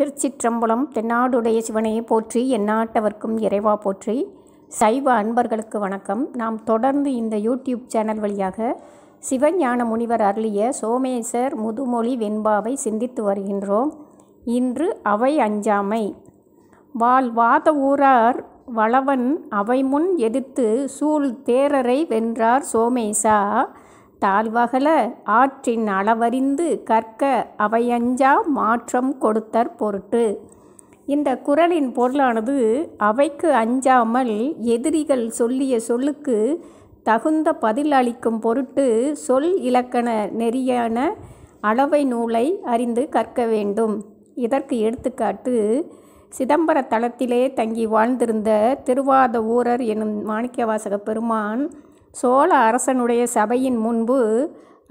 திருச்சிற்றம்பலம் தென்னாடுடைய சிவனையை போற்றி எந்நாட்டவர்க்கும் இறைவா போற்றி சைவ அன்பர்களுக்கு வணக்கம் நாம் தொடர்ந்து இந்த யூடியூப் சேனல் வழியாக சிவஞான முனிவர் அருளிய சோமேசர் முதுமொழி வெண்பாவை சிந்தித்து வருகின்றோம் இன்று அவை அஞ்சாமை வால் வாத ஊரார் வளவன் அவை முன் எதிர்த்து சூழ் தேரரை வென்றார் சோமேசா தாழ்வகல ஆற்றின் அளவறிந்து கற்க அவையஞ்சா மாற்றம் கொடுத்தற் பொருட்டு இந்த குரலின் பொருளானது அவைக்கு அஞ்சாமல் எதிரிகள் சொல்லிய சொல்லுக்கு தகுந்த பதில் அளிக்கும் பொருட்டு சொல் இலக்கண நெறியான அளவை நூலை அறிந்து கற்க வேண்டும் இதற்கு எடுத்துக்காட்டு சிதம்பர தளத்திலே தங்கி வாழ்ந்திருந்த திருவாத ஊரர் எனும் மாணிக்கவாசக பெருமான் சோழ அரசனுடைய சபையின் முன்பு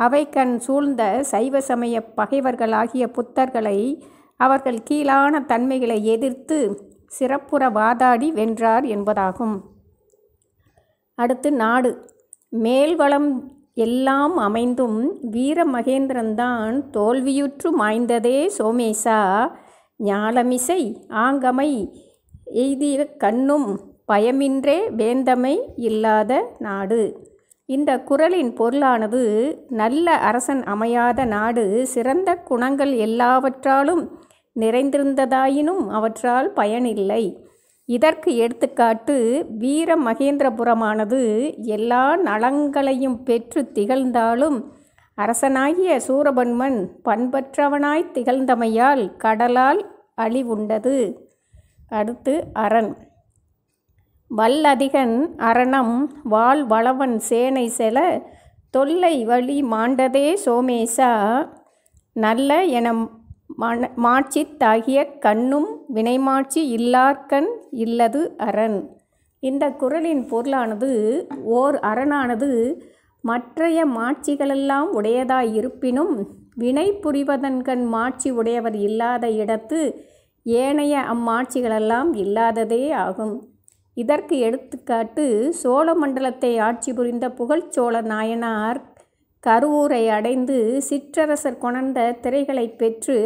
அவைக்கண் சூழ்ந்த சைவ சமய பகைவர்களாகிய புத்தர்களை அவர்கள் கீழான தன்மைகளை எதிர்த்து சிறப்புற வாதாடி வென்றார் என்பதாகும் அடுத்து நாடு மேல்வளம் எல்லாம் அமைந்தும் வீர மகேந்திரன்தான் தோல்வியுற்று மாய்ந்ததே சோமேசா ஞாலமிசை ஆங்கமை எய்திய கண்ணும் பயமின்றே வேந்தமை இல்லாத நாடு இந்த குரலின் பொருளானது நல்ல அரசன் அமையாத நாடு சிறந்த குணங்கள் எல்லாவற்றாலும் நிறைந்திருந்ததாயினும் அவற்றால் பயனில்லை இதற்கு எடுத்துக்காட்டு வீர மகேந்திரபுரமானது எல்லா நலங்களையும் பெற்று திகழ்ந்தாலும் அரசனாகிய சூரபன்மன் பண்பற்றவனாய் திகழ்ந்தமையால் கடலால் அழிவுண்டது அடுத்து அரண் வல்லதிகன் அரணம் வாழ் வளவன் சேனை செல தொல்லை வழி மாண்டதே சோமேசா நல்ல என மன தாகிய கண்ணும் வினைமாட்சி இல்லார்க்கண் இல்லது அரண் இந்த குரலின் பொருளானது ஓர் அரணானது மற்றைய மாட்சிகளெல்லாம் உடையதாயிருப்பினும் இருப்பினும் வினை புரிவதன்கண் மாட்சி உடையவர் இல்லாத இடத்து ஏனைய அம்மாட்சிகளெல்லாம் இல்லாததே ஆகும் இதற்கு எடுத்துக்காட்டு சோழ மண்டலத்தை ஆட்சி புரிந்த புகழ் சோழ நாயனார் கருவூரை அடைந்து சிற்றரசர் கொணர்ந்த திரைகளை பெற்று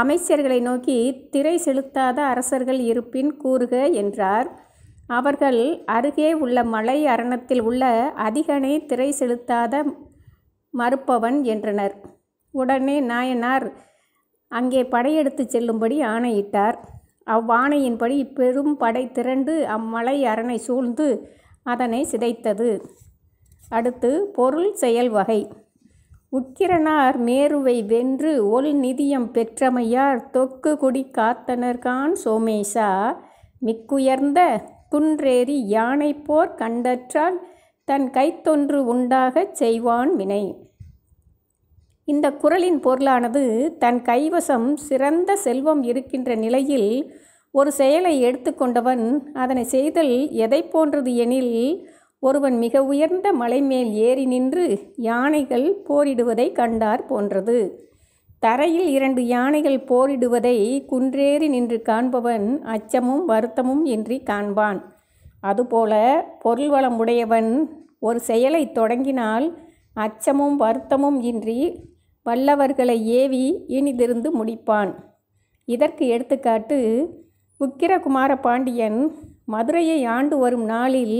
அமைச்சர்களை நோக்கி திரை செலுத்தாத அரசர்கள் இருப்பின் கூறுக என்றார் அவர்கள் அருகே உள்ள மலை அரணத்தில் உள்ள அதிகனை திரை செலுத்தாத மறுப்பவன் என்றனர் உடனே நாயனார் அங்கே படையெடுத்து செல்லும்படி ஆணையிட்டார் அவ்வானையின்படி பெரும் படை திரண்டு அம்மலை அரணை சூழ்ந்து அதனை சிதைத்தது அடுத்து பொருள் செயல் வகை உக்கிரனார் மேருவை வென்று ஒல் நிதியம் பெற்றமையார் தொக்கு குடி காத்தனர்கான் சோமேஷா மிக்குயர்ந்த குன்றேறி யானை போர் கண்டற்றால் தன் கைத்தொன்று உண்டாகச் செய்வான் வினை இந்த குரலின் பொருளானது தன் கைவசம் சிறந்த செல்வம் இருக்கின்ற நிலையில் ஒரு செயலை எடுத்துக்கொண்டவன் அதனை செய்தல் எதை போன்றது எனில் ஒருவன் மிக உயர்ந்த மலை மேல் ஏறி நின்று யானைகள் போரிடுவதை கண்டார் போன்றது தரையில் இரண்டு யானைகள் போரிடுவதை குன்றேறி நின்று காண்பவன் அச்சமும் வருத்தமும் இன்றி காண்பான் அதுபோல பொருள் வளம் உடையவன் ஒரு செயலை தொடங்கினால் அச்சமும் வருத்தமும் இன்றி வல்லவர்களை ஏவி இனிதிருந்து முடிப்பான் இதற்கு எடுத்துக்காட்டு உக்கிரகுமார பாண்டியன் மதுரையை ஆண்டு வரும் நாளில்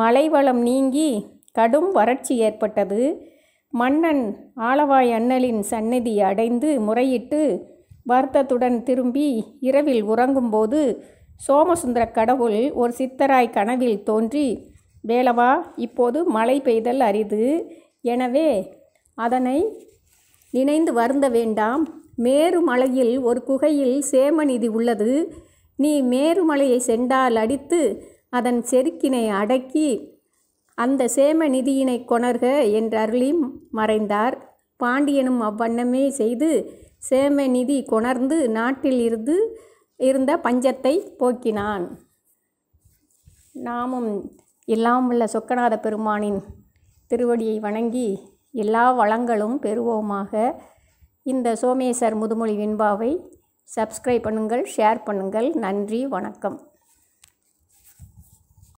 மலைவளம் நீங்கி கடும் வறட்சி ஏற்பட்டது மன்னன் ஆலவாய் அண்ணலின் சந்நிதி அடைந்து முறையிட்டு வருத்தத்துடன் திரும்பி இரவில் உறங்கும்போது சோமசுந்தர கடவுள் ஒரு சித்தராய் கனவில் தோன்றி வேலவா இப்போது மழை பெய்தல் அரிது எனவே அதனை நினைந்து வருந்த வேண்டாம் மேருமலையில் ஒரு குகையில் சேமநிதி உள்ளது நீ மேருமலையை செண்டால் அடித்து அதன் செருக்கினை அடக்கி அந்த சேம நிதியினை கொணர்க அருளி மறைந்தார் பாண்டியனும் அவ்வண்ணமே செய்து சேம நிதி கொணர்ந்து நாட்டில் இருந்து இருந்த பஞ்சத்தை போக்கினான் நாமும் எல்லாம் உள்ள சொக்கநாத பெருமானின் திருவடியை வணங்கி எல்லா வளங்களும் பெறுவோமாக இந்த சோமேசர் முதுமொழி வின்பாவை சப்ஸ்கிரைப் பண்ணுங்கள் ஷேர் பண்ணுங்கள் நன்றி வணக்கம்